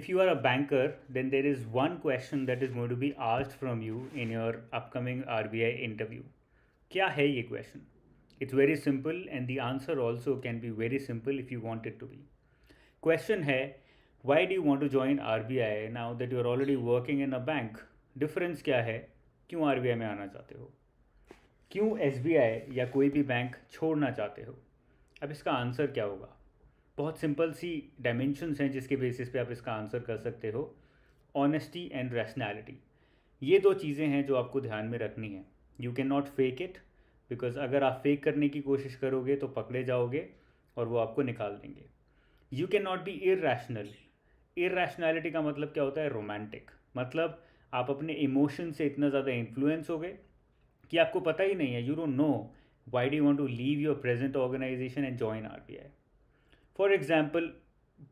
if you are a banker, then there is one question that is going to be asked from you in your upcoming RBI interview. क्या है ये question? It's very simple and the answer also can be very simple if you want it to be. Question है why do you want to join RBI now that you are already working in a bank? Difference क्या है क्यों RBI में आना चाहते हो क्यों SBI या कोई भी bank छोड़ना चाहते हो अब इसका answer क्या होगा बहुत सिंपल सी डायमेंशंस हैं जिसके बेसिस पे आप इसका आंसर कर सकते हो ऑनेस्टी एंड रैशनैलिटी ये दो चीज़ें हैं जो आपको ध्यान में रखनी है you can not fake it because अगर आप फेक करने की कोशिश करोगे तो पकड़े जाओगे और वो आपको निकाल देंगे you can not be rational irrationality का मतलब क्या होता है रोमांटिक मतलब आप अपने इमोशन से इतना ज़्यादा इन्फ्लुएंस हो गए कि आपको पता ही नहीं है you don't know why do want to leave your present organisation and join R B I for example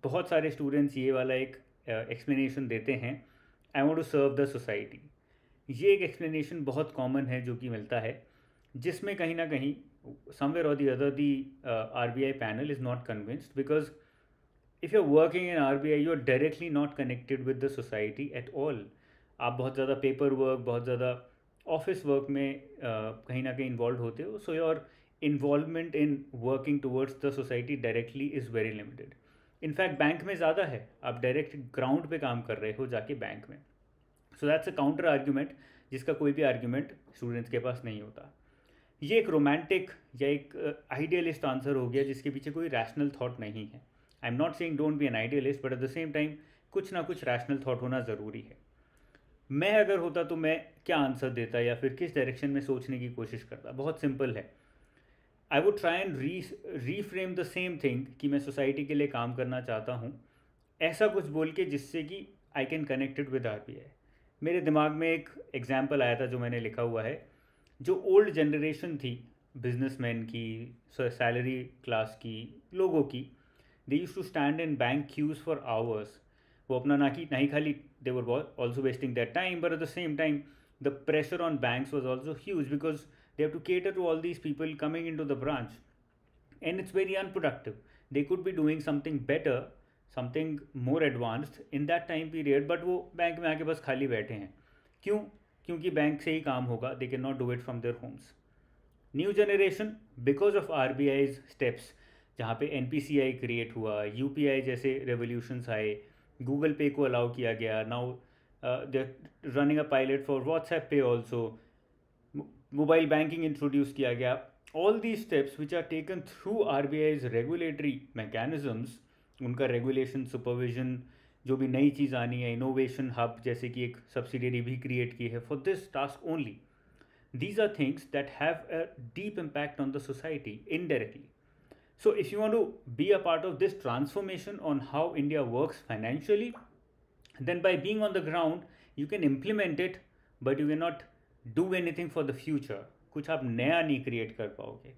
बहुत सारे स्टूडेंट्स ये वाला एक एक्सप्लेनेशन uh, देते हैं I want to serve the society ये एक एक्सप्लेनेशन बहुत कॉमन है जो कि मिलता है जिसमें कहीं ना कहीं समवेयर और the other the R B I panel is not convinced because if you are working in R B I you are directly not connected with the society at all आप बहुत ज़्यादा पेपर वर्क बहुत ज़्यादा office work में uh, कहीं ना कहीं involve होते हो so your involvement in working towards the society directly is very limited in fact bank में ज़्यादा है आप डायरेक्ट ग्राउंड पे काम कर रहे हो जाके बैंक में so that's a counter argument जिसका कोई भी आर्ग्यूमेंट स्टूडेंट्स के पास नहीं होता ये एक रोमांटिक या एक आइडियलिस्ट uh, आंसर हो गया जिसके पीछे कोई रैशनल थाट नहीं है I am not saying don't be an idealist but at the same time कुछ ना कुछ रैशनल थाट होना ज़रूरी है मैं अगर होता तो मैं क्या आंसर देता या फिर किस डायरेक्शन में सोचने की कोशिश करता बहुत सिंपल है I would try and re reframe the same thing कि मैं सोसाइटी के लिए काम करना चाहता हूँ ऐसा कुछ बोल के जिससे कि I can connected with R मेरे दिमाग में एक एग्ज़ाम्पल आया था जो मैंने लिखा हुआ है जो ओल्ड जनरेशन थी बिजनेसमैन की सैलरी क्लास की लोगों की they use to stand in bank queues for hours वो अपना ना कि नहीं खाली they were also wasting that time but at the same time the pressure on banks was also huge because They have to cater to all these people coming into the branch, and it's very unproductive. They could be doing something better, something more advanced in that time period, but wo bank mein aake bas khali baithe hain kyun क्योंकि bank से ही काम होगा they can not do it from their homes new generation because of R B I steps जहाँ पे N P C I create हुआ U P I जैसे revolutions आए गूगल पे को अलाउ किया गया now they running a pilot for WhatsApp pay also mobile banking introduce किया गया all the steps which are taken through R B I's regulatory mechanisms उनका regulation supervision जो भी नई चीज़ आनी है इनोवेशन हब जैसे कि एक सब्सिडरी भी क्रिएट की है for this task only these are things that have a deep impact on the society indirectly So, if you want to be a part of this transformation on how India works financially, then by being on the ground, you can implement it, but you cannot do anything for the future कुछ आप नया नहीं create कर पाओगे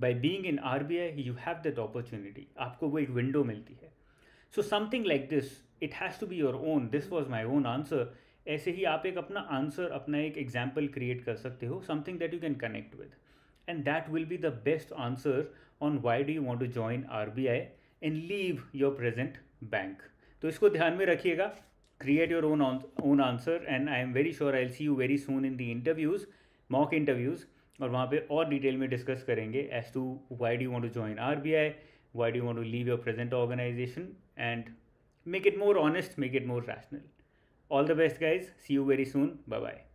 by being in R B I you have that opportunity आपको वो एक window मिलती है so something like this it has to be your own this was my own answer ऐसे ही आप एक अपना आंसर अपना एक एग्जाम्पल क्रिएट कर सकते हो something that you can connect with and that will be the best answer on why do you want to join R B I and leave your present bank तो इसको ध्यान में रखिएगा create your own, on, own answer and i am very sure i'll see you very soon in the interviews mock interviews और वहाँ पे और detail में डिस्कस करेंगे as to why do want to join R B I why do want to leave your present organisation and make it more honest make it more rational all the best guys see you very soon bye bye